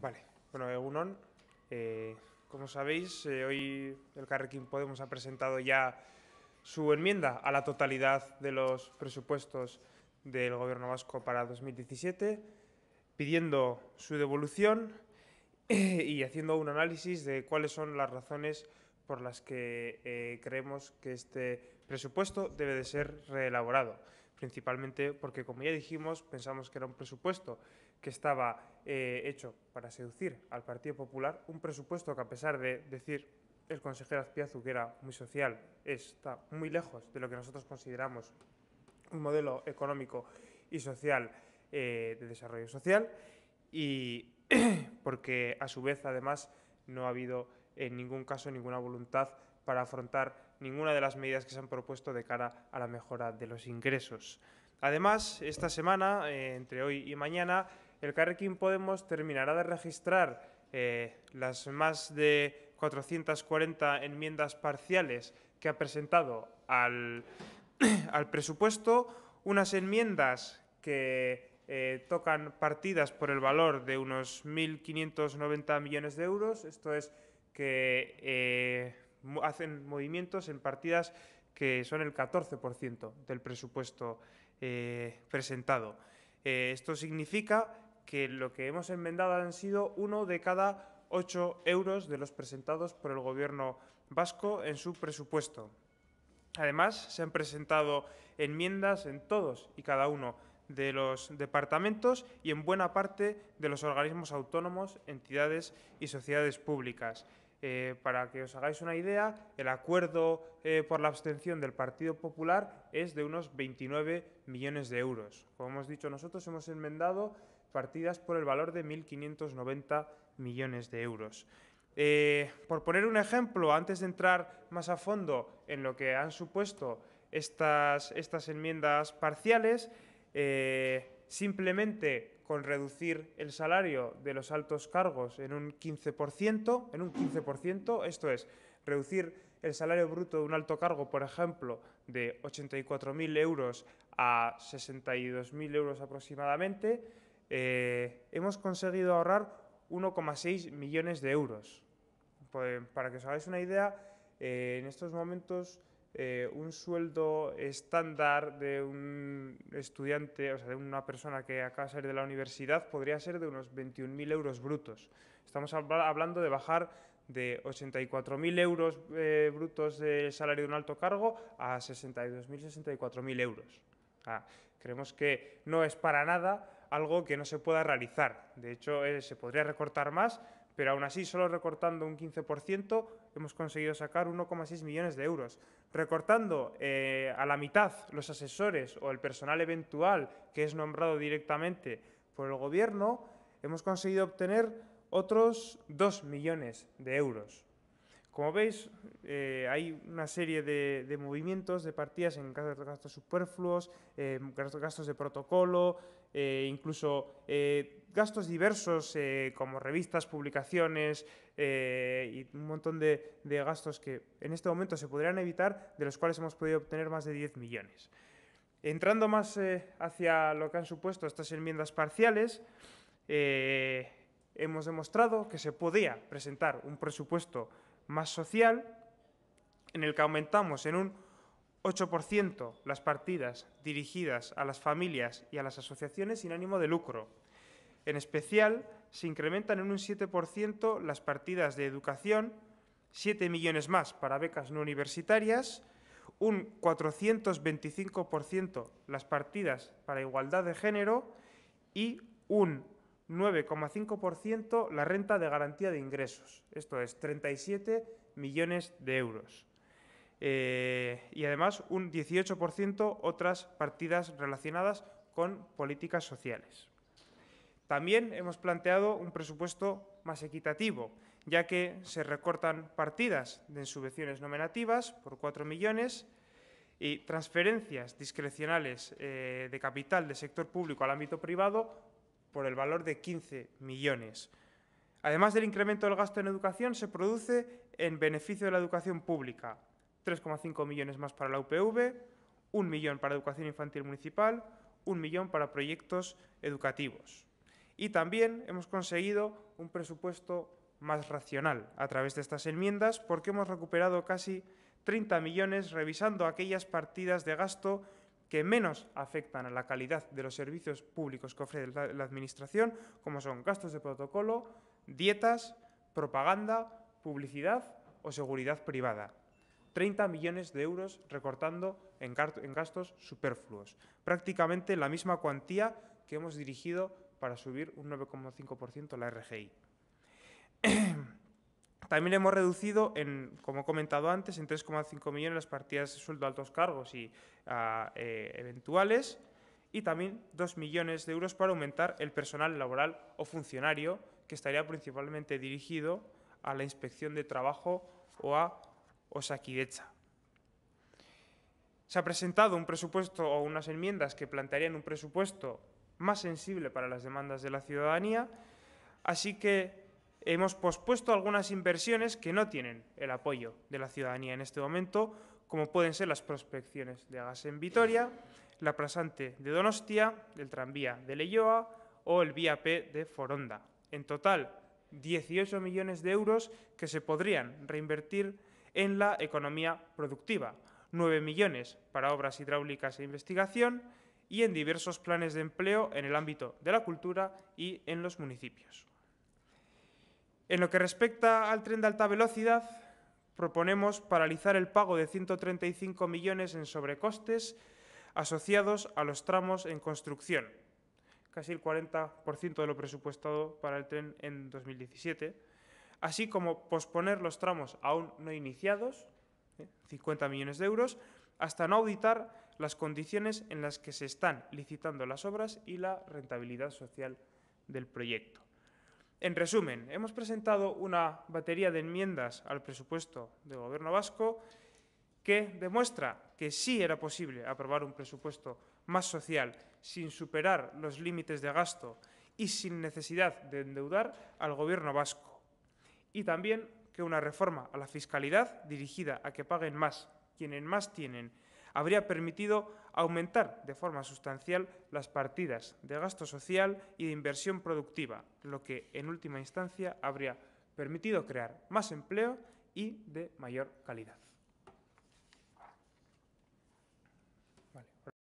Vale, bueno, Egunon, eh, como sabéis, eh, hoy el Carrequín Podemos ha presentado ya su enmienda a la totalidad de los presupuestos del Gobierno vasco para 2017, pidiendo su devolución eh, y haciendo un análisis de cuáles son las razones por las que creemos que este presupuesto debe de ser reelaborado principalmente porque, como ya dijimos, pensamos que era un presupuesto que estaba eh, hecho para seducir al Partido Popular, un presupuesto que a pesar de decir el consejero Azpiazu que era muy social, está muy lejos de lo que nosotros consideramos un modelo económico y social eh, de desarrollo social y porque a su vez además no ha habido en ningún caso ninguna voluntad para afrontar ninguna de las medidas que se han propuesto de cara a la mejora de los ingresos. Además, esta semana, eh, entre hoy y mañana, el Carrequín Podemos terminará de registrar eh, las más de 440 enmiendas parciales que ha presentado al, presupuesto, unas enmiendas que eh, tocan partidas por el valor de unos 1.590 millones de euros, esto es que hacen movimientos en partidas que son el 14% del presupuesto eh, presentado. Eh, esto significa que lo que hemos enmendado han sido uno de cada ocho euros de los presentados por el Gobierno vasco en su presupuesto. Además, se han presentado enmiendas en todos y cada uno de los departamentos y en buena parte de los organismos autónomos, entidades y sociedades públicas. Eh, para que os hagáis una idea, el acuerdo eh, por la abstención del Partido Popular es de unos 29 millones de euros. Como hemos dicho, nosotros hemos enmendado partidas por el valor de 1.590 millones de euros. Eh, por poner un ejemplo, antes de entrar más a fondo en lo que han supuesto estas, estas enmiendas parciales, simplemente con reducir el salario de los altos cargos en un 15%, en un 15%, esto es, reducir el salario bruto de un alto cargo, por ejemplo, de 84.000 euros a 62.000 euros aproximadamente, eh, hemos conseguido ahorrar 1,6 millones de euros. Pues, para que os hagáis una idea, eh, en estos momentos eh, un sueldo estándar de un estudiante, o sea, de una persona que acaba de salir de la universidad, podría ser de unos 21.000 euros brutos. Estamos hablando de bajar de 84.000 euros eh, brutos de salario de un alto cargo a 62.000, 64.000 euros. creemos que no es para nada algo que no se pueda realizar. De hecho, eh, se podría recortar más, pero aún así, solo recortando un 15%, hemos conseguido sacar 1,6 millones de euros. Recortando eh, a la mitad los asesores o el personal eventual que es nombrado directamente por el Gobierno, hemos conseguido obtener otros 2 millones de euros. Como veis, eh, hay una serie de, movimientos, de partidas en de gastos superfluos, em, gastos de protocolo, eh, incluso eh, gastos diversos como revistas, publicaciones y un montón de, de, gastos que en este momento se podrían evitar, de los cuales hemos podido obtener más de 10 millones. Entrando más hacia lo que han supuesto estas enmiendas parciales, hemos demostrado que se podía presentar un presupuesto más social, en el que aumentamos en un 8% las partidas dirigidas a las familias y a las asociaciones sin ánimo de lucro. En especial, se incrementan en un 7% las partidas de educación, 7 millones más para becas no universitarias, un 425% las partidas para igualdad de género y un 9,5% la renta de garantía de ingresos, esto es 37 millones de euros. Eh, y además un 18% otras partidas relacionadas con políticas sociales. También hemos planteado un presupuesto más equitativo, ya que se recortan partidas de subvenciones nominativas por 4 millones y transferencias discrecionales eh, de capital del sector público al ámbito privado por el valor de 15 millones. Además del incremento del gasto en educación, se produce en beneficio de la educación pública, 3,5 millones más para la UPV, 1 millón para educación infantil municipal, 1 millón para proyectos educativos. Y también hemos conseguido un presupuesto más racional a través de estas enmiendas porque hemos recuperado casi 30 millones revisando aquellas partidas de gasto que menos afectan a la calidad de los servicios públicos que ofrece la, Administración, como son gastos de protocolo, dietas, propaganda, publicidad o seguridad privada. 30 millones de euros recortando en, en gastos superfluos, prácticamente la misma cuantía que hemos dirigido para subir un 9,5% la RGI. También hemos reducido, en, como he comentado antes, en 3,5 millones las partidas de sueldo altos cargos y ah, eh, eventuales y también 2 millones de euros para aumentar el personal laboral o funcionario que estaría principalmente dirigido a la inspección de trabajo o a Osakidecha. Se ha presentado un presupuesto o unas enmiendas que plantearían un presupuesto más sensible para las demandas de la ciudadanía, así que hemos pospuesto algunas inversiones que no tienen el apoyo de la ciudadanía en este momento, como pueden ser las prospecciones de gas en Vitoria, la Prasante de Donostia, el tranvía de Leyoa o el Vía de Foronda. En total, 18 millones de euros que se podrían reinvertir en la economía productiva, 9 millones para obras hidráulicas e investigación y en diversos planes de empleo en el ámbito de la cultura y en los municipios. En lo que respecta al tren de alta velocidad, proponemos paralizar el pago de 135 millones en sobrecostes asociados a los tramos en construcción, casi el 40% de lo presupuestado para el tren en 2017, así como posponer los tramos aún no iniciados, 50 ¿eh? millones de euros, hasta no auditar las condiciones en las que se están licitando las obras y la rentabilidad social del proyecto. En resumen, hemos presentado una batería de enmiendas al presupuesto del Gobierno vasco que demuestra que sí era posible aprobar un presupuesto más social sin superar los límites de gasto y sin necesidad de endeudar al Gobierno vasco. Y también que una reforma a la fiscalidad dirigida a que paguen más quienes más tienen habría permitido aumentar de forma sustancial las partidas de gasto social y de inversión productiva, lo que en última instancia habría permitido crear más empleo y de mayor calidad.